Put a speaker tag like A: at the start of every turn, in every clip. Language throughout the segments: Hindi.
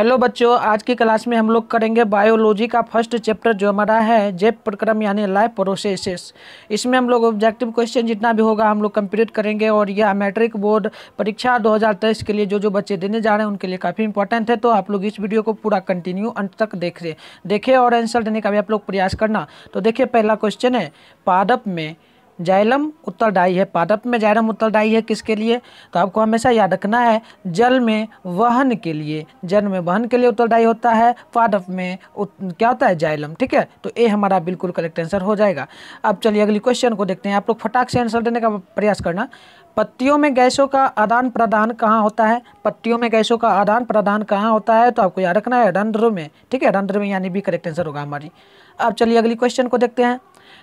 A: हेलो बच्चों आज की क्लास में हम लोग करेंगे बायोलॉजी का फर्स्ट चैप्टर जो हमारा है जैव प्रक्रम यानी लाइफ प्रोसेसेस इसमें हम लोग ऑब्जेक्टिव क्वेश्चन जितना भी होगा हम लोग कंप्लीट करेंगे और यह मैट्रिक बोर्ड परीक्षा 2023 के लिए जो जो बच्चे देने जा रहे हैं उनके लिए काफ़ी इंपॉर्टेंट है तो आप लोग इस वीडियो को पूरा कंटिन्यू अंत तक देख रहे देखें और आंसर देने का भी आप लोग प्रयास करना तो देखिए पहला क्वेश्चन है पादप में जाइलम उत्तरदायी है पादप में जाइलम उत्तरदायी है किसके लिए तो आपको हमेशा याद रखना है जल में वहन के लिए जल में वहन के लिए उत्तरदायी होता है पादप में उत, क्या होता है जाइलम ठीक है तो ये हमारा बिल्कुल करेक्ट आंसर हो जाएगा अब चलिए अगली क्वेश्चन को देखते हैं आप लोग फटाक से आंसर देने का प्रयास करना पत्तियों में गैसों का आदान प्रदान कहाँ होता है पत्तियों में गैसों का आदान प्रदान कहाँ होता है तो आपको याद रखना है रंध्र में ठीक है रंध्र में यानी भी करेक्ट आंसर होगा हमारी अब चलिए अगली क्वेश्चन को देखते हैं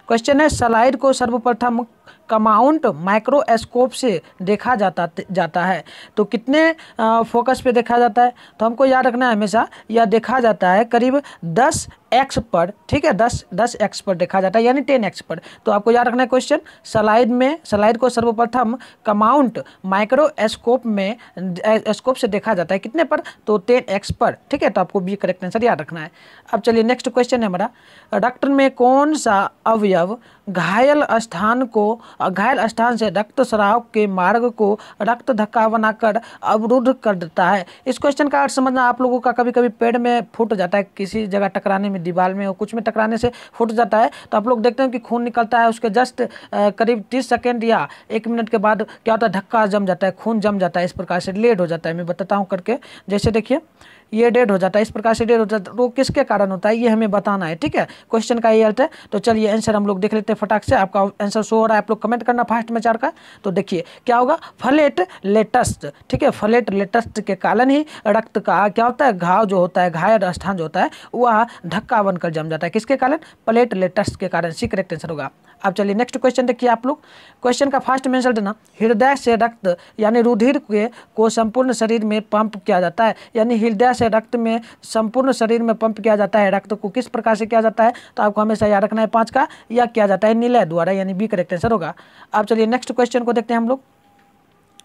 A: क्वेश्चन है सलाइड को सर्वप्रथम कमाउंट माइक्रोस्कोप से देखा जाता जाता है तो कितने फोकस पे देखा जाता है तो हमको याद रखना है हमेशा यह देखा जाता है करीब दस एक्स पर ठीक है दस दस एक्स पर देखा जाता है यानी टेन एक्स पर तो आपको याद रखना है क्वेश्चन सलाइड में सलाइड को सर्वप्रथम कमाउंट माइक्रोस्कोप में स्कोप से देखा जाता है कितने पर तो टेन एक्स पर ठीक है तो आपको बी करेक्ट आंसर याद रखना है अब चलिए नेक्स्ट क्वेश्चन है हमारा डॉक्टर में कौन सा अवयव घायल स्थान को घायल स्थान से रक्त स्राव के मार्ग को रक्त धक्का बनाकर अवरुद्ध कर देता है इस क्वेश्चन का अर्थ समझना आप लोगों का कभी कभी पेड़ में फूट जाता है किसी जगह टकराने में दीवार में और कुछ में टकराने से फूट जाता है तो आप लोग देखते हैं कि खून निकलता है उसके जस्ट करीब तीस सेकेंड या एक मिनट के बाद क्या होता है धक्का जम जाता है खून जम जाता है इस प्रकार से लेट हो जाता है मैं बताता हूँ करके जैसे देखिए ये डेड हो जाता है इस प्रकार से डेड हो जाता है तो वो किसके कारण होता है ये हमें बताना है ठीक है क्वेश्चन का ये अर्थ है तो चलिए आंसर हम लोग देख लेते हैं फटाक से आपका आंसर शो हो रहा है आप लोग कमेंट करना फास्ट में चार का तो देखिए क्या होगा फलेट लेटेस्ट ठीक है फलेट लेटेस्ट के कारण ही रक्त का क्या होता है घाव जो होता है घायल स्थान जो होता है वह धक्का बनकर जम जाता है किसके कारण प्लेट लेटेस्ट के कारण सी करेक्ट आंसर होगा अब चलिए नेक्स्ट क्वेश्चन देखिए आप लोग क्वेश्चन का फर्स्ट मेंशन देना हृदय से रक्त यानी रुधिर के को संपूर्ण शरीर में पंप किया जाता है यानी हृदय से रक्त में संपूर्ण शरीर में पंप किया जाता है रक्त को किस प्रकार से किया जाता है तो आपको हमेशा याद रखना है पाँच का या किया जाता है नीलय द्वारा यानी बी करेक्ट आंसर होगा अब चलिए नेक्स्ट क्वेश्चन को देखते हैं हम लोग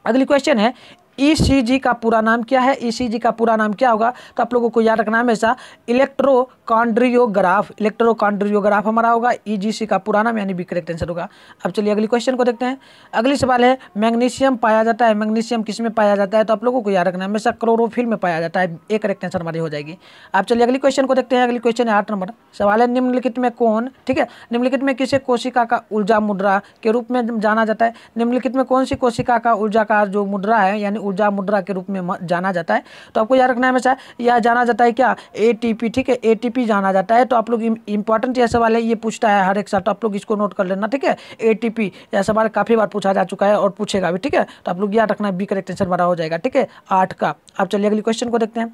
A: अगली क्वेश्चन है ईसीजी का पूरा नाम क्या है ईसीजी का पूरा नाम क्या होगा तो आप लोगों को याद रखना हमेशा इलेक्ट्रोकॉन्ड्रियोग्राफ इलेक्ट्रोकॉन्ड्रियोग्राफ हमारा होगा ईजीसी का पूरा नाम यानी बी करेक्ट आंसर होगा अब चलिए अगली क्वेश्चन को देखते हैं अगली सवाल है मैग्नीशियम पाया जाता है मैग्नीशियम किस में पाया जाता है तो आप लोगों को याद रखना हमेशा क्लोरोफिल में पाया जाता है एक करेक्ट आंसर हमारी हो जाएगी आप चलिए अगली क्वेश्चन को देखते हैं अगली क्वेश्चन है आठ नंबर सवाल है निम्नलिखित में कौन ठीक है निम्नलिखित में किसे कोशिका का ऊर्जा मुद्रा के रूप में जाना जाता है निम्नलिखित में कौन सी कोशिका का ऊर्जा का जो मुद्रा है यानी यानी ऊर्जा मुद्रा के रूप में जाना जाता है तो आपको याद रखना है हमेशा यह जाना जाता है क्या ए ठीक है ए जाना जाता है तो आप लोग इंपॉर्टेंट यह सवाल है ये पूछता है हर एक साल तो आप लोग इसको नोट कर लेना ठीक है ए टी सवाल काफ़ी बार पूछा जा चुका है और पूछेगा भी ठीक है तो आप लोग याद रखना है बी करेक्ट आंसर बड़ा हो जाएगा ठीक है आठ का आप चलिए अगले क्वेश्चन को देखते हैं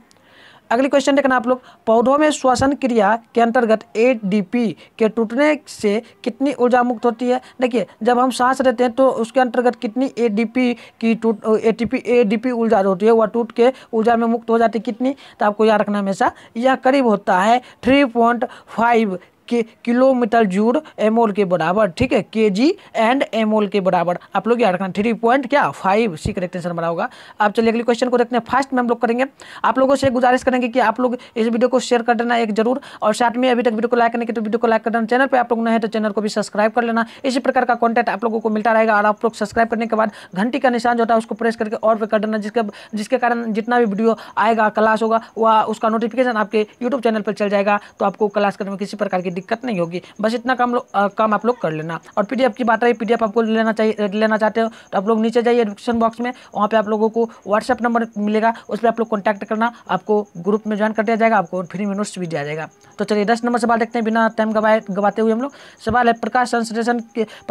A: अगले क्वेश्चन देखना आप लोग पौधों में श्वसन क्रिया के अंतर्गत एडीपी के टूटने से कितनी ऊर्जा मुक्त होती है देखिए जब हम सांस लेते हैं तो उसके अंतर्गत कितनी एडीपी की टूट एटीपी एडीपी ऊर्जा होती है वह टूट के ऊर्जा में मुक्त हो जाती है कितनी तो आपको याद रखना हमेशा यह करीब होता है थ्री पॉइंट फाइव के किलोमीटर जूर एमोल के बराबर ठीक है के जी एंड एमोल के बराबर आप लोग याद रखना थ्री पॉइंट क्या फाइव सी करेक्ट आंसर बना होगा आप चलिए अगले क्वेश्चन को देखते हैं फास्ट में हम लोग करेंगे आप लोगों से गुजारिश करेंगे कि आप लोग इस वीडियो को शेयर कर देना एक जरूर और साथ में अभी तक वीडियो को लाइक करने के तो वीडियो को लाइक कर देना चैनल पर आप लोग ना तो चैनल को भी सब्सक्राइब कर लेना इसी प्रकार का कॉन्टेंट आप लोगों को मिलता रहेगा और आप लोग सब्सक्राइब करने के बाद घंटी का निशान जो होता है उसको प्रेस करके और भी कर देना जिसके जिसके कारण जितना भी वीडियो आएगा क्लास होगा वह उसका नोटिफिकेशन आपके यूट्यूब चैनल पर चल जाएगा तो आपको क्लास करने में किसी प्रकार की दिक्कत नहीं होगी बस इतना काम काम आप लोग कर लेना और पीडीएफ की बात रही पीडीएफ आपको लेना चाहिए लेना चाहते हो तो आप लोग नीचे जाइए डिस्क्रिप्शन बॉक्स में वहाँ पर आप लोगों को व्हाट्सअप नंबर मिलेगा उस पर आप लोग कॉन्टैक्ट करना आपको ग्रुप में ज्वाइन कर दिया जाएगा आपको फ्री में नोट्स भी दिया जाएगा तो चलिए दस नंबर सवाल देखते हैं बिना टाइम गवाए गवाते हुए हम लोग सवाल है प्रकाश संश्लेषण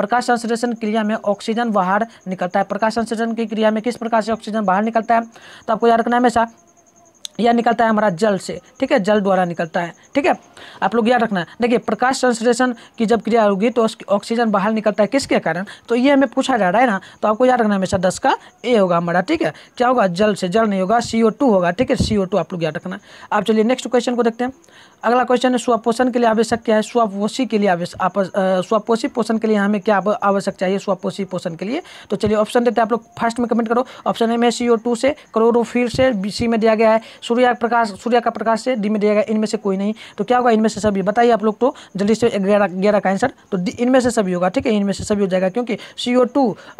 A: प्रकाश संश्लेषण क्रिया में ऑक्सीजन बाहर निकलता है प्रकाश संश्लेषण की क्रिया में किस प्रकार से ऑक्सीजन बाहर निकलता है तो आपको याद रखना है हमेशा यह निकलता है हमारा जल से ठीक है जल द्वारा निकलता है ठीक है आप लोग याद रखना है देखिए प्रकाश संश्लेषण की जब क्रिया होगी तो ऑक्सीजन बाहर निकलता है किसके कारण तो ये हमें पूछा जा रहा है ना तो आपको याद रखना हमेशा दस का ए होगा हमारा ठीक है क्या होगा जल से जल नहीं होगा सी होगा ठीक है सी आप लोग याद रखना आप चलिए नेक्स्ट क्वेश्चन को देखते हैं अगला क्वेश्चन है स्वापोषण के लिए आवश्यक क्या है स्वापोषी के लिए स्वपोषी स्वापोषी पोषण के लिए हमें क्या आवश्यक चाहिए स्वापोषी पोषण के लिए तो चलिए ऑप्शन देते हैं आप लोग फर्स्ट में कमेंट करो ऑप्शन ए में सी से क्लोरोफिल से सी में दिया गया है सूर्य प्रकाश सूर्य का प्रकाश से डी में दिया गया इनमें से कोई नहीं तो क्या होगा इनमें से सभी बताइए आप लोग तो जल्दी से ग्यारह ग्यारह का आंसर तो इनमें से सभी होगा ठीक है इनमें से सभी हो जाएगा क्योंकि सी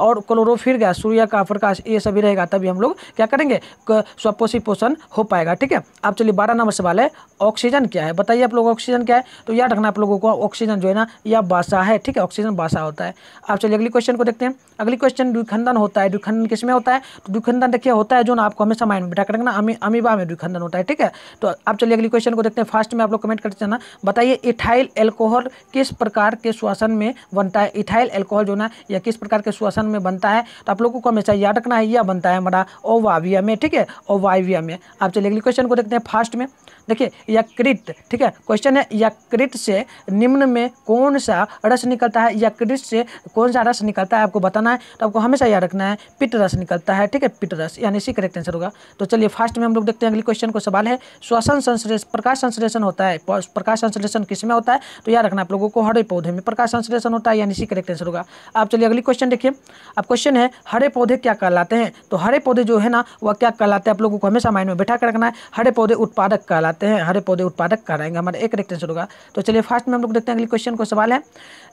A: और क्लोरोफिर गैस सूर्य का प्रकाश ये सभी रहेगा तभी हम लोग क्या करेंगे स्वपोषी पोषण हो पाएगा ठीक है आप चलिए बारह नंबर सवाल है ऑक्सीजन क्या है बताइए आप लोग ऑक्सीजन क्या है तो याद रखना आप लोगों को ऑक्सीजन जो है ना यह बासा है ठीक है ऑक्सीजन बासा होता है आप चलिए अगली क्वेश्चन को देखते हैं अगली क्वेश्चन द्विखंडन होता है द्विखंडन किस में होता है तो द्विखंडन देखिए होता है जो ना आपको हमेशा माइंड में बैठा करेंगे रखना अमीबा में भी खंडन होता है ठीक है तो आप चलिए अगली क्वेश्चन को देखते हैं फास्ट में आप लोग कमेंट करते जाना बताइए इथाइल एल्कोहल किस प्रकार के श्वासन में बनता है इथाइल एल्कोहल जो ना या किस प्रकार के श्वासन में बनता है तो आप लोगों को हमेशा याद रखना है यह बनता है हमारा ओवाविया में ठीक है ओवाविया में आप चलिए अगली क्वेश्चन को देखते हैं फास्ट में देखिए यकृत ठीक है क्वेश्चन है यकृत से निम्न में कौन सा रस निकलता है यकृत से कौन सा रस निकलता है आपको बताना है तो आपको हमेशा याद रखना है पिट रस निकलता है ठीक है पिट रस यानी इसी करेक्ट आंसर होगा तो चलिए फास्ट में हम लोग देखते हैं अगले क्वेश्चन को सवाल है श्वसन संश्लेषण प्रकाश संश्लेषण होता है प्रकाश संश्लेषण किस में होता है तो याद रखना आप लोगों को हरे पौधे में प्रकाश संश्लेषण होता है यानी इसी करेक्ट आंसर होगा आप चलिए अगली क्वेश्चन देखिए अब क्वेश्चन है हरे पौधे क्या कहलाते हैं तो हरे पौधे जो है ना वह क्या कहलाते हैं आप लोगों को हमेशा माइंड में बैठा कर रखना है हरे पौधे उत्पादक कहलाते कहलाते हैं हरे पौधे उत्पादक कहलाएंगे हमारा एक करेक्ट आंसर होगा तो चलिए फास्ट में हम लोग देखते हैं अगले क्वेश्चन को सवाल है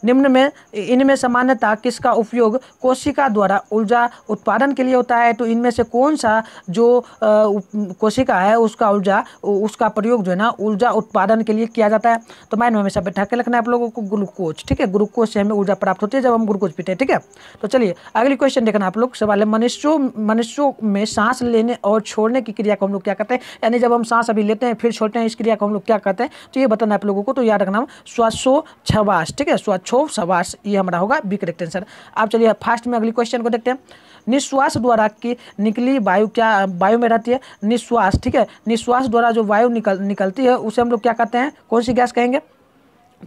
A: निम्न में इनमें सामान्यता किसका उपयोग कोशिका द्वारा ऊर्जा उत्पादन के लिए होता है तो इनमें से कौन सा जो कोशिका है उसका ऊर्जा उसका प्रयोग जो है ना ऊर्जा उत्पादन के लिए किया जाता है तो माइंड में हमेशा बैठा के रखना है आप लोगों को ग्लूकोज ठीक है ग्लूकोज से हमें ऊर्जा प्राप्त होती है जब हम ग्लूकोज पीते हैं ठीक है तो चलिए अगली क्वेश्चन देखना आप लोग सवाल है मनुष्यों मनुष्यों में सांस लेने और छोड़ने की क्रिया को हम लोग क्या करते हैं यानी जब हम सांस अभी लेते हैं फिर जो छोटे हैं इस क्रिया को हम लोग क्या कहते हैं तो ये बताना आप लोगों को तो याद रखना स्वासो छवास ठीक है स्वच्छो सवास ये हमारा होगा बी करेक्ट आंसर आप चलिए फास्ट में अगली क्वेश्चन को देखते हैं निश्वास द्वारा की निकली वायु क्या वायु में रहती है निश्वास ठीक है निश्वास द्वारा जो वायु निकल निकलती है उसे हम लोग क्या कहते हैं कौन सी गैस कहेंगे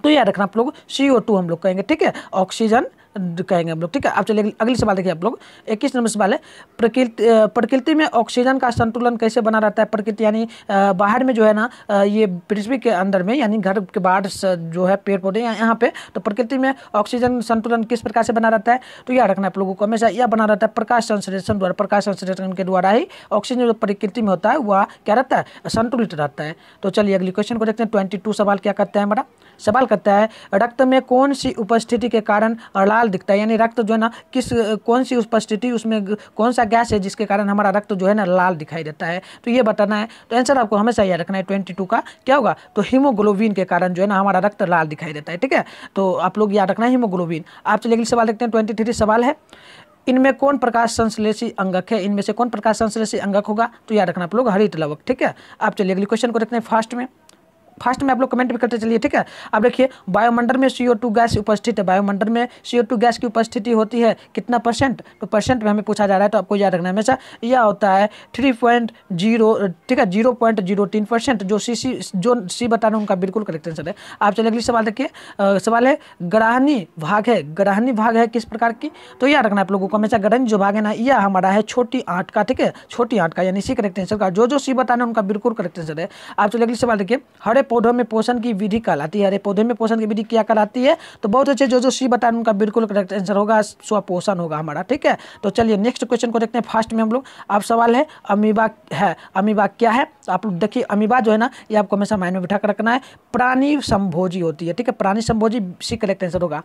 A: तो याद रखना आप लोग सी ओ टू हम लोग कहेंगे ठीक है ऑक्सीजन कहेंगे हम लोग ठीक है आप चलिए अगली सवाल देखिए आप लोग इक्कीस नंबर सवाल है प्रकृति प्रकृति में ऑक्सीजन का संतुलन कैसे बना रहता है प्रकृति यानी बाहर में जो है ना ये पृथ्वी के अंदर में यानी घर के बाहर जो है पेड़ पौधे यहाँ पे तो प्रकृति में ऑक्सीजन संतुलन किस प्रकार से बना रहता है तो यह रखना आप लोगों को हमेशा यह बना रहता है प्रकाश संश्लेषण द्वारा प्रकाश संश्लेषण के द्वारा ही ऑक्सीजन जो प्रकृति में होता है वह क्या रहता है संतुलित रहता है तो चलिए अगली क्वेश्चन को देखते हैं ट्वेंटी सवाल क्या करते हैं हमारा सवाल करता है रक्त में कौन सी उपस्थिति के कारण लाल दिखता है यानी रक्त जो है ना किस कौन सी उपस्थिति उसमें कौन सा गैस है जिसके कारण हमारा रक्त जो है ना लाल दिखाई देता है तो ये बताना है तो आंसर आपको हमेशा याद रखना है ट्वेंटी टू का क्या होगा तो हीमोग्लोबिन के कारण जो है ना हमारा रक्त लाल दिखाई देता है ठीक है तो आप लोग याद रखना है हीमोग्लोबिन आपसे अगले सवाल देखते हैं ट्वेंटी थ्री सवाल है इनमें कौन प्रकाश संश्लेषी अंगक है इनमें से कौन प्रकाश संश्लेषी अंगक होगा तो याद रखना आप लोग हरित लवक ठीक है आप चलिए अगले क्वेश्चन को देखते हैं फास्ट में फास्ट में आप लोग कमेंट भी करते चलिए ठीक है अब देखिए वायुमंडल में सी गैस उपस्थित है वायुमंडल में सी गैस की उपस्थिति होती है कितना परसेंट तो परसेंट में हमें पूछा जा रहा है तो आपको याद रखना हमेशा यह होता है थ्री पॉइंट जीरो ठीक है जीरो पॉइंट जीरो तीन परसेंट जो सी सी जो सी बता रहे हैं उनका बिल्कुल करेक्ट आंसर है आप चलिए अगली सवाल देखिए सवाल है ग्रहणी भाग है ग्रहणी भाग है किस प्रकार की तो याद रखना आप लोगों को हमेशा ग्रहणी जो भाग है ना यह हमारा है छोटी आठ का ठीक है छोटी आठ का यानी सी करेक्ट आंसर का जो जो सी बताना उनका बिल्कुल करेक्ट आंसर है आप चलिए अगली सवाल देखिए हरे पौधों में पोषण की विधि कहलाती है हरे पौधे में पोषण की विधि क्या कहलाती है तो बहुत अच्छे जो जो सी बताए उनका बिल्कुल करेक्ट आंसर होगा स्वपोषण होगा हमारा ठीक है तो चलिए नेक्स्ट क्वेश्चन को देखते हैं फर्स्ट में हम लोग आप सवाल है अमीबा है अमीबा क्या है तो आप लोग देखिए अमीबा जो है ना ये आपको हमेशा माइंड में बिठा कर रखना है प्राणी संभोजी होती है ठीक है प्राणी संभोजी सी करेक्ट आंसर होगा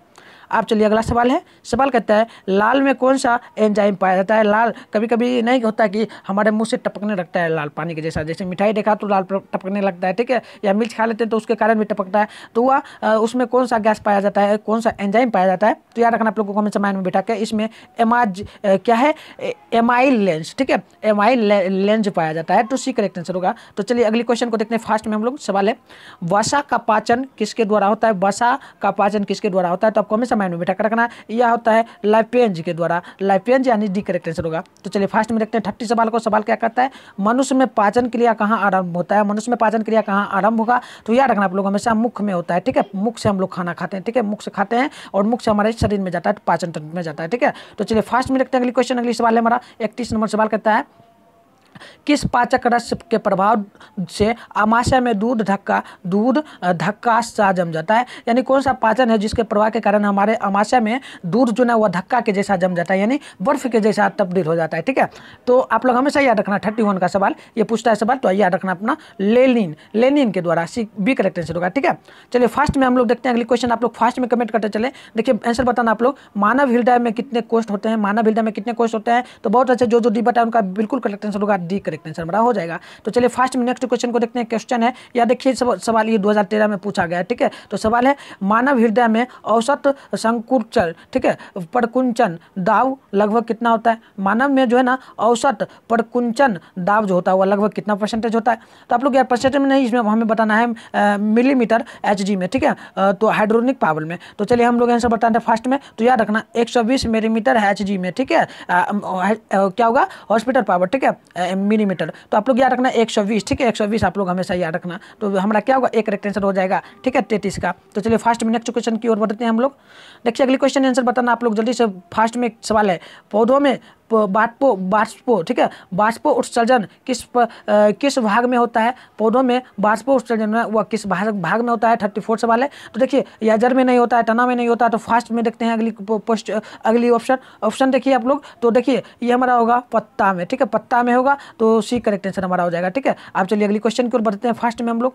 A: आप चलिए अगला सवाल है सवाल कहता है लाल में कौन सा एंजाइम पाया जाता है लाल कभी कभी नहीं होता कि हमारे मुँह से टपकने लगता है लाल पानी के जैसा जैसे मिठाई देखा तो लाल टपकने लगता है ठीक है या मिर्च खा लेते हैं तो उसके कारण भी टपकता है तो वह उसमें कौन सा गैस पाया जाता है कौन सा एंजाइम पाया जाता है तो याद रखना आप लोगों को हमें माइंड में बैठा के इसमें एमाज क्या है एमाइल लेंस ठीक है एमाइल लेंस पाया जाता है तो सी करेक्ट आंसर होगा तो चलिए अगले क्वेश्चन को देखते हैं फास्ट में हम लोग सवाल है वसा का पाचन किसके द्वारा होता है वसा का पाचन किसके द्वारा होता है तो आपको हमें माइंड में बैठा रखना यह होता है लाइपेंज के द्वारा लाइपेंज यानी डी करेक्ट आंसर होगा तो चलिए फास्ट में देखते हैं थर्टी सवाल को सवाल क्या कहता है मनुष्य में पाचन क्रिया कहाँ आरंभ होता है मनुष्य में पाचन क्रिया कहाँ आरंभ होगा तो याद रखना आप लोग हमेशा मुख में होता है ठीक है मुख से हम लोग खाना खाते हैं ठीक है मुख से खाते हैं और मुख से हमारे शरीर में जाता है पाचन तंत्र में जाता है ठीक है तो चलिए फास्ट में देखते हैं अगली क्वेश्चन अगली सवाल है हमारा इकतीस नंबर सवाल कहता है किस पाचक रस के प्रभाव से आमाशय में दूध धक्का दूध धक्का सा जम जाता है यानी कौन सा पाचन है जिसके प्रभाव के कारण हमारे आमाशय में दूध जो है वह धक्का के जैसा जम जाता है यानी बर्फ के जैसा तब्दील हो जाता है ठीक है तो आप लोग हमेशा याद रखना थर्टी वन का सवाल ये पूछता है सवाल तो याद रखना अपना लेनिन लेनिन के द्वारा सी बी करेक्ट आंसर होगा ठीक है चलिए फर्स्ट में हम लोग देखते हैं अगली क्वेश्चन आप लोग फर्स्ट में कमेंट करते चले देखिए आंसर बताना आप लोग मानव हृदय में कितने कोष्ट होते हैं मानव हृदय में कितने कोष्ट होते हैं तो बहुत अच्छे जो जो डी बताए उनका बिल्कुल करेक्ट आंसर होगा डी करेक्ट आंसर हमारा हो जाएगा तो चलिए फास्ट में नेक्स्ट क्वेश्चन को देखते हैं क्वेश्चन है या देखिए सवाल ये 2013 में पूछा गया ठीक है तो सवाल है मानव हृदय में औसत संकुचल ठीक है प्रकुंचन दाव लगभग कितना होता है मानव में जो है ना औसत प्रकुंचन दाव जो होता है वह लगभग कितना परसेंटेज होता है तो आप लोग यार परसेंटेज में नहीं इसमें हमें बताना है मिलीमीटर एच में ठीक है तो हाइड्रोनिक पावर में तो चलिए हम लोग आंसर बताते हैं फास्ट में तो याद रखना एक मिलीमीटर एच में ठीक है क्या होगा हॉस्पिटल पावर ठीक है मिलीमीटर तो आप लोग याद रखना एक सौ बीस ठीक है एक सौ बीस आप लोग हमेशा याद रखना तो हमारा क्या होगा एक करेक्ट आंसर हो जाएगा ठीक है तैतीस का तो चलिए फास्ट में नेक्स्ट क्वेश्चन की ओर बढ़ते हैं हम लोग देखिए अगले क्वेश्चन आंसर बताना आप लोग जल्दी से फास्ट में सवाल है पौधों में बाटपो बाष्पो ठीक है बाष्प उत्सर्जन किस प, आ, किस भाग में होता है पौधों में बाष्प उत्सर्जन वह किस भाग भाग में होता है थर्टी फोर सवाल है तो देखिए याजर में नहीं होता है टना में नहीं होता है तो फास्ट में देखते हैं अगली पोस्ट अगली ऑप्शन ऑप्शन देखिए आप लोग तो देखिए ये हमारा होगा पत्ता में ठीक है पत्ता में होगा तो सी करेक्ट आंसर हमारा हो जाएगा ठीक है आप चलिए अगली क्वेश्चन की ओर बढ़ते हैं फास्ट में हम लोग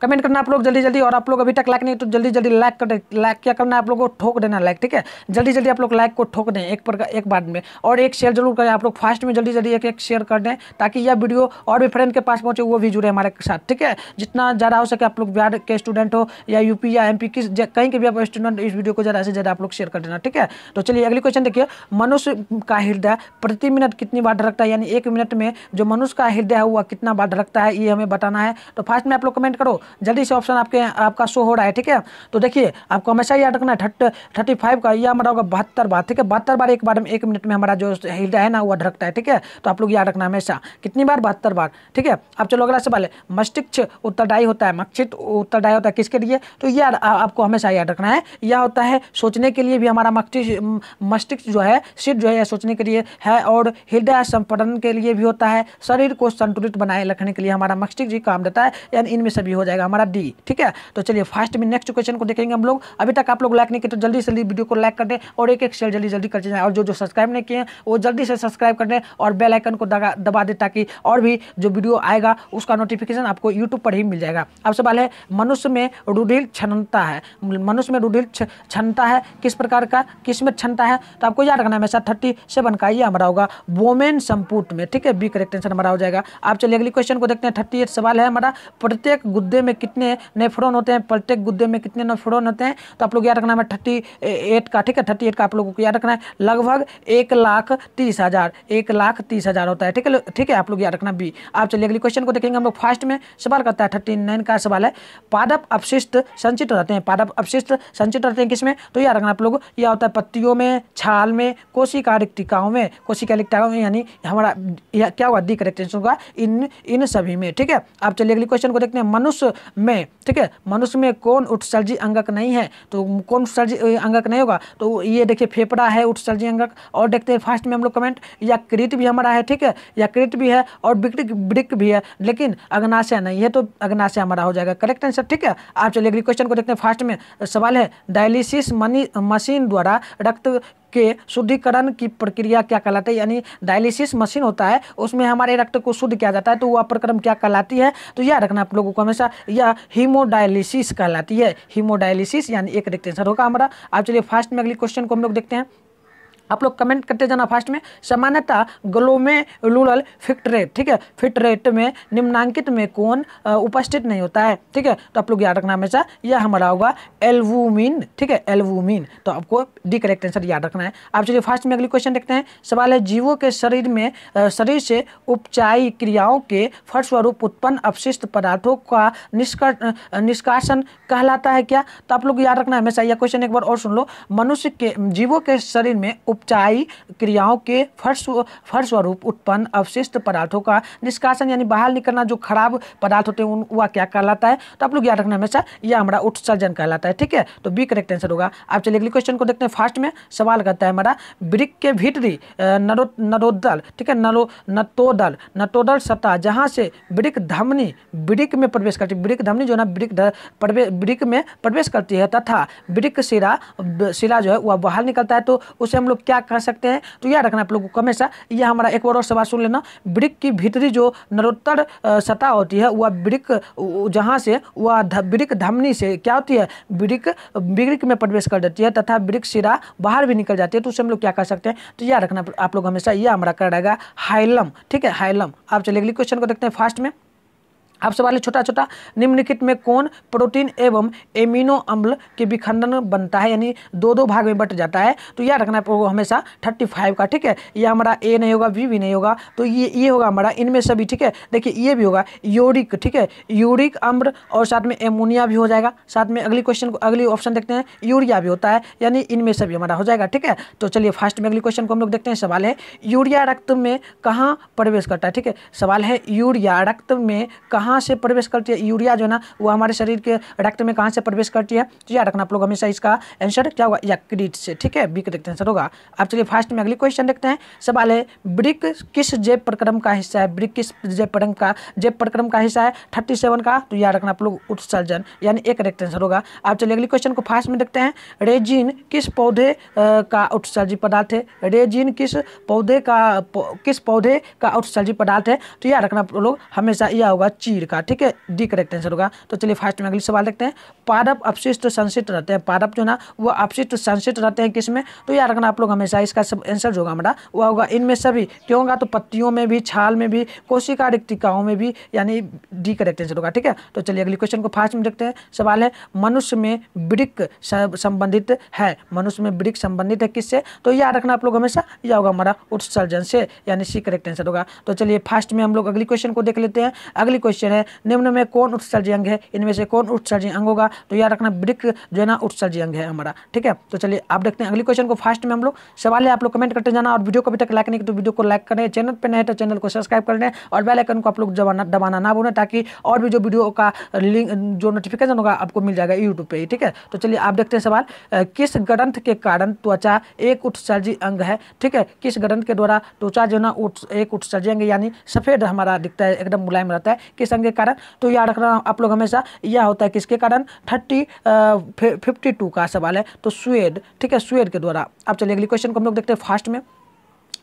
A: कमेंट करना आप लोग जल्दी जल्दी और आप लोग अभी तक लाइक नहीं तो जल्दी जल्दी लाइक कर लाइक क्या करना आप लोग को ठोक देना लाइक ठीक है जल्दी जल्दी आप लोग लाइक को ठोक दें एक प्रकार एक बार में और एक शेयर जरूर करें आप लोग फास्ट में जल्दी जल्दी एक एक शेयर कर दें ताकि यह वीडियो और भी फ्रेंड के पास पहुँचे वो भी जुड़े हमारे साथ ठीक है जितना ज़्यादा हो सके आप लोग बिहार के स्टूडेंट हो या यूपी या एम किस कहीं के भी आप स्टूडेंट इस वीडियो को ज़्यादा से ज़्यादा आप लोग शेयर कर देना ठीक है तो चलिए अगली क्वेश्चन देखिए मनुष्य का हृदय प्रति मिनट कितनी बार धड़कता है यानी एक मिनट में जो मनुष्य का हृदय है वह कितना बार धड़कता है ये हमें बताना है तो फास्ट में आप लोग कमेंट करो जल्दी से ऑप्शन आपके आपका शो हो रहा है ठीक है तो देखिए आपको हमेशा याद रखना है थर्टी फाइव का या हमारा होगा बहत्तर बार ठीक है बहत्तर बार एक बार में एक मिनट में हमारा जो हृदय है ना वो धड़कता है ठीक है तो आप लोग याद रखना हमेशा कितनी बार बहत्तर बार ठीक है अब चलो अगला सवाल है मस्तिष्क उत्तरदायी होता है मक्षित उत्तरदायी होता है किसके लिए तो ये आपको हमेशा याद रखना है यह होता है सोचने के लिए भी हमारा मस्तिष्क जो है सिर जो है यह सोचने के लिए है और हृदय संपटन के लिए भी होता है शरीर को संतुलित बनाए रखने के लिए हमारा मस्तिष्क जी काम देता है यानी इनमें सभी हो जाए जाएगा हमारा डी ठीक है तो चलिए फास्ट में नेक्स्ट क्वेश्चन को देखेंगे हम लोग अभी तक आप लोग लाइक नहीं किए तो जल्दी से जल्दी वीडियो को लाइक कर दें और एक एक शेयर जल्दी जल्दी करते जाएँ और जो जो सब्सक्राइब नहीं किए वो जल्दी से सब्सक्राइब कर दें और बेलाइकन को दबा दें ताकि और भी जो वीडियो आएगा उसका नोटिफिकेशन आपको यूट्यूब पर ही मिल जाएगा अब सवाल है मनुष्य में रुढ़िल क्षणता है मनुष्य में रुढ़िल क्षणता है किस प्रकार का किस में क्षणता है तो आपको याद रखना है हमेशा थर्टी सेवन का ये हमारा होगा वोमेन संपूट में ठीक है बी करेक्ट आंसर हमारा हो जाएगा आप चलिए अगली क्वेश्चन को देखते हैं थर्टी एट सवाल है हमारा प्रत्येक गुद्दा गुद्दे में कितने नेफ्रॉन होते हैं प्रत्येक गुद्दे में कितने नेफ्रॉन होते हैं तो आप लोग याद रखना है थर्टी एट का ठीक है थर्टी एट का आप लोगों को याद रखना है लगभग एक लाख तीस हज़ार एक लाख तीस हज़ार होता है ठीक है ठीक है आप लोग याद रखना बी आप चलिए अगले क्वेश्चन को देखेंगे हम लोग फास्ट में सवाल करता है थर्टी नाइन का सवाल है पादप अपशिष्ट संचित रहते हैं पादप अपशिष्ट संचित रहते हैं किसमें तो याद रखना आप लोग यह होता है पत्तियों में छाल में कोशिका रिक्तिकाओं में कोशिका रिक्तिकाओं में यानी हमारा क्या हुआ डी करेक्ट होगा इन इन सभी में ठीक है आप चलिए अगले क्वेश्चन को देखते हैं मनुष्य मनुष्य में ठीक है मनुष्य में कौन उत्सर्जी अंगक नहीं है तो कौन उत्सर्जी अंगक नहीं होगा तो ये देखिए फेफड़ा है उत्सर्जी अंगक और देखते हैं फास्ट में हम लोग कमेंट या कृत भी हमारा है ठीक है या कृत भी है और बिक्रिक ब्रिक भी है लेकिन अग्नाशय नहीं है तो अग्नाशय हमारा हो जाएगा करेक्ट आंसर ठीक है आप चलिए अगले क्वेश्चन को देखते हैं फास्ट में सवाल है डायलिसिस मनी मशीन द्वारा रक्त के शुद्धिकरण की प्रक्रिया क्या कहलाती है यानी डायलिसिस मशीन होता है उसमें हमारे रक्त को शुद्ध किया जाता है तो वह प्रक्रम क्या कहलाती है तो याद रखना आप लोगों को हमेशा यह हीमोडायलिसिस कहलाती है हीमोडायलिसिस यानी एक रिक्त आंसर होगा हमारा आप चलिए फास्ट में अगले क्वेश्चन को हम लोग देखते हैं आप लोग कमेंट करते जाना फास्ट में सामान्यतः ग्लोमेलुलर फिट रेट ठीक है फिट रेट में निम्नांकित में कौन उपस्थित नहीं होता है ठीक है तो आप लोग याद रखना हमेशा यह हमारा होगा एल्वूमिन ठीक है एल्वूमिन तो आपको डी करेक्ट आंसर याद रखना है आप चलिए फास्ट में अगली क्वेश्चन देखते हैं सवाल है जीवों के शरीर में शरीर से उपचाई क्रियाओं के फलस्वरूप उत्पन्न अपशिष्ट पदार्थों का निष्कासन कहलाता है क्या तो आप लोग याद रखना हमेशा यह क्वेश्चन एक बार और सुन लो मनुष्य के जीवों के शरीर में उप उपचायी क्रियाओं के फलस्वरूप उत्पन्न अवशिष्ट पदार्थों का निष्कासन यानी बाहर निकलना जो खराब पदार्थ होते हैं वह क्या कहलाता है तो आप लोग याद रखना हमेशा यह हमारा उत्सर्जन कहलाता है ठीक है तो बी करेक्ट आंसर होगा आप चलिए अगले क्वेश्चन को देखते हैं फास्ट में सवाल करता है हमारा ब्रिक के भीतरी नरो नरोदल ठीक है नरो नतोदल नतोदल सतह जहाँ से ब्रिक धमनी ब्रिक में प्रवेश करती है ब्रिक धमनी जो है ना ब्रिक ब्रिक में प्रवेश करती है तथा ब्रिक सिरा सिरा जो है वह बाहर निकलता है तो उसे हम लोग क्या क्या कह सकते हैं तो याद रखना आप लोगों को हमेशा यह हमारा एक बार और सवाल सुन लेना ब्रिक की भीतरी जो नरोत्तर सतह होती है वह ब्रिक जहाँ से वह ब्रिक धमनी से क्या होती है ब्रिक ब्रिक में प्रवेश कर देती है तथा ब्रिक सिरा बाहर भी निकल जाती है तो उसे हम लोग क्या कह सकते हैं तो याद रखना आप लोग हमेशा यह हमारा कर रहेगा हाइलम ठीक है हाइलम आप चले अगले क्वेश्चन को देखते हैं फास्ट में अब सवाल है छोटा छोटा निम्नलिखित में कौन प्रोटीन एवं एमिनो अम्ल के विखंडन बनता है यानी दो दो भाग में बट जाता है तो याद रखना पड़ेगा हमेशा थर्टी फाइव का ठीक है ये हमारा ए नहीं होगा बी भी नहीं होगा तो ये ये होगा हमारा इनमें सभी ठीक है देखिए ये भी होगा यूरिक ठीक है यूरिक अम्ल और साथ में एमोनिया भी हो जाएगा साथ में अगली क्वेश्चन को अगली ऑप्शन देखते हैं यूरिया भी होता है यानी इनमें सभी हमारा हो जाएगा ठीक है तो चलिए फर्स्ट में अगली क्वेश्चन को हम लोग देखते हैं सवाल है यूरिया रक्त में कहाँ प्रवेश करता है ठीक है सवाल है यूरिया रक्त में कहाँ कहाँ से प्रवेश करती है यूरिया जो है ना वो हमारे शरीर के रक्त में कहाँ से प्रवेश करती है तो याद रखना आप लोग हमेशा इसका आंसर क्या होगा क्रीट से ठीक है बी करेक्ट आंसर होगा आप चलिए फास्ट में अगली क्वेश्चन देखते हैं सवाल है ब्रिक किस जैव प्रक्रम का हिस्सा है ब्रिक किस जैव प्रक्रम का जैव प्रक्रम का हिस्सा है थर्टी सेवन का तो याद रखना आप लोग उत्सर्जन यानी एक करेक्ट आंसर होगा आप चलिए अगले क्वेश्चन को फास्ट में देखते हैं रेजिन किस पौधे का उत्सर्जित पदार्थ है रेजिन किस पौधे का किस पौधे का उत्सर्जित पदार्थ है तो याद रखना आप लोग हमेशा यह होगा चीर सिर का ठीक है डी करेक्ट आंसर होगा तो चलिए फास्ट में अगले सवाल देखते हैं पारप अपशिष्ट संशिष्ट रहते हैं पारप जो ना वो अपशिष्ट संशिष्ट रहते हैं किस में तो याद रखना आप लोग हमेशा इसका सब आंसर जो होगा हमारा वह होगा इनमें सभी क्यों होगा तो पत्तियों में भी छाल में भी कोशिका रिक्तिकाओं में भी यानी डी करेक्ट आंसर होगा ठीक है तो चलिए अगले क्वेश्चन को फास्ट में देखते हैं सवाल है मनुष्य में ब्रिक संबंधित है मनुष्य में ब्रिक संबंधित है किससे तो याद रखना आप लोग हमेशा यह होगा हमारा उत्सर्जन से यानी सी करेक्ट आंसर होगा तो चलिए फास्ट में हम लोग अगले क्वेश्चन को देख लेते हैं अगले क्वेश्चन प्रश्न है निम्न में कौन उत्सर्जी अंग है इनमें से कौन उत्सर्जी अंग होगा तो याद रखना ब्रिक जो है ना उत्सर्जी अंग है हमारा ठीक है तो चलिए आप देखते हैं अगले क्वेश्चन को फास्ट में हम लोग सवाल है आप लोग कमेंट करते जाना और वीडियो को अभी तक लाइक नहीं तो वीडियो को लाइक करें चैनल पर नहीं तो चैनल को सब्सक्राइब कर लें और बेलाइकन को आप लोग दबाना ना भूलें ताकि और भी जो वीडियो का लिंक जो नोटिफिकेशन होगा आपको मिल जाएगा यूट्यूब पर ठीक है तो चलिए आप देखते हैं सवाल किस ग्रंथ के कारण त्वचा एक उत्सर्जी अंग है ठीक है किस ग्रंथ के द्वारा त्वचा जो है ना एक उत्सर्जी अंग यानी सफ़ेद हमारा दिखता है एकदम मुलायम रहता है किस डिस्ट्रक्शन के कारण तो याद रखना आप लोग हमेशा यह होता है किसके कारण थर्टी फिफ्टी टू का सवाल है तो स्वेड ठीक है स्वेड के द्वारा आप चलिए अगली क्वेश्चन को हम लोग देखते हैं फास्ट में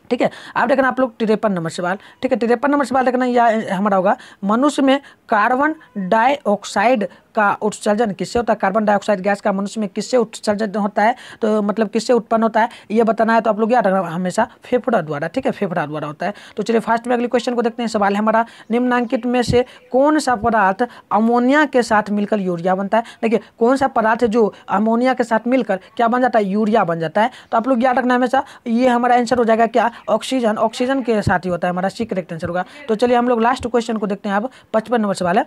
A: ठीक है आप देखना आप लोग तिरपन नंबर सवाल ठीक है तिरपन नंबर सवाल देखना यह हमारा होगा मनुष्य में कार्बन डाइऑक्साइड का उत्सर्जन किससे होता है कार्बन डाइऑक्साइड गैस का मनुष्य में किससे उत्सर्जन होता है तो मतलब किससे उत्पन्न होता है ये बताना है तो आप लोग याद रखना हमेशा फेफड़ा द्वारा ठीक है फेफड़ा द्वारा होता है तो चलिए फास्ट में अगले क्वेश्चन को देखते हैं सवाल है हमारा निम्नांकित में से कौन सा पदार्थ अमोनिया के साथ मिलकर यूरिया बनता है देखिए कौन सा पदार्थ जो अमोनिया के साथ मिलकर क्या बन जाता है यूरिया बन जाता है तो आप लोग याद रखना हमेशा ये हमारा आंसर हो जाएगा क्या ऑक्सीजन ऑक्सीजन के साथ ही होता है हमारा सी करेक्ट आंसर होगा तो चलिए हम लोग लास्ट क्वेश्चन को देखते हैं आप पचपन नंबर सवाल है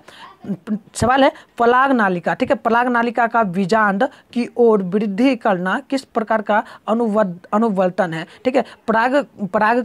A: सवाल है पलाग नालिका ठीक है पलाग नालिका का बीजांड की ओर वृद्धि करना किस प्रकार का अनुवर्तन है ठीक है प्राग प्राग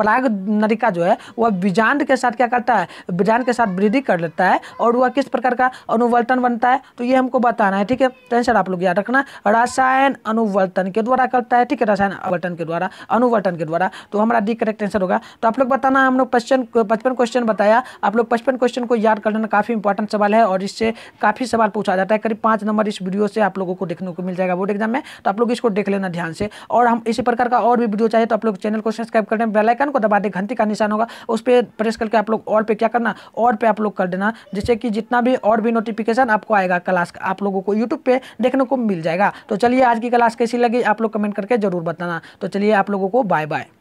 A: प्राग नालिका जो है वह बीजांड के साथ क्या करता है बीजांड के साथ वृद्धि कर लेता है और वह किस प्रकार का अनुवर्तन बनता है तो ये हमको बताना है ठीक है तो आंसर आप लोग याद रखना रसायन अनुवर्तन के द्वारा करता है ठीक है रसायन अनुवर्तन के द्वारा अनुवर्तन के द्वारा तो हमारा डी करेक्ट आंसर होगा तो आप लोग बताना हम लोग पश्चिम पचपन क्वेश्चन बताया आप लोग पचपन क्वेश्चन को याद करना काफ़ी इंपॉर्टेंट सवाल है और इससे काफ़ी काफ़ी सवाल पूछा जाता है करीब पांच नंबर इस वीडियो से आप लोगों को देखने को मिल जाएगा बोर्ड एग्जाम में तो आप लोग इसको देख लेना ध्यान से और हम इसी प्रकार का और भी वीडियो चाहिए तो आप लोग चैनल को सब्सक्राइब कर बेलाइकन को दबा दे घंटी का निशान होगा उस पर प्रेस करके आप लोग और पे क्या करना और पे आप लोग कर देना जिससे कि जितना भी और भी नोटिफिकेशन आपको आएगा क्लास आप लोगों को यूट्यूब पर देखने को मिल जाएगा तो चलिए आज की क्लास कैसी लगी आप लोग कमेंट करके जरूर बताना तो चलिए आप लोगों को बाय बाय